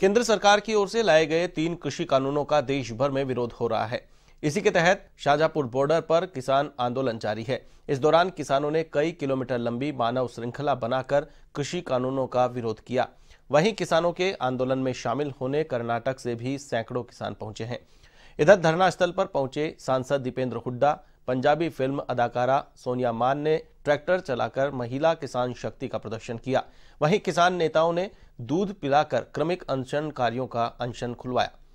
केंद्र सरकार की ओर से लाए गए तीन कृषि कानूनों का देश भर में विरोध हो रहा है इसी के तहत शाहजहापुर बॉर्डर पर किसान आंदोलन जारी है इस दौरान किसानों ने कई किलोमीटर लंबी मानव श्रृंखला बनाकर कृषि कानूनों का विरोध किया वहीं किसानों के आंदोलन में शामिल होने कर्नाटक से भी सैकड़ों किसान पहुंचे हैं इधर धरना स्थल पर पहुंचे सांसद दीपेंद्र हुड्डा पंजाबी फिल्म अदाकारा सोनिया मान ने ट्रैक्टर चलाकर महिला किसान शक्ति का प्रदर्शन किया वहीं किसान नेताओं ने दूध पिलाकर क्रमिक अनशन कार्यों का अनशन खुलवाया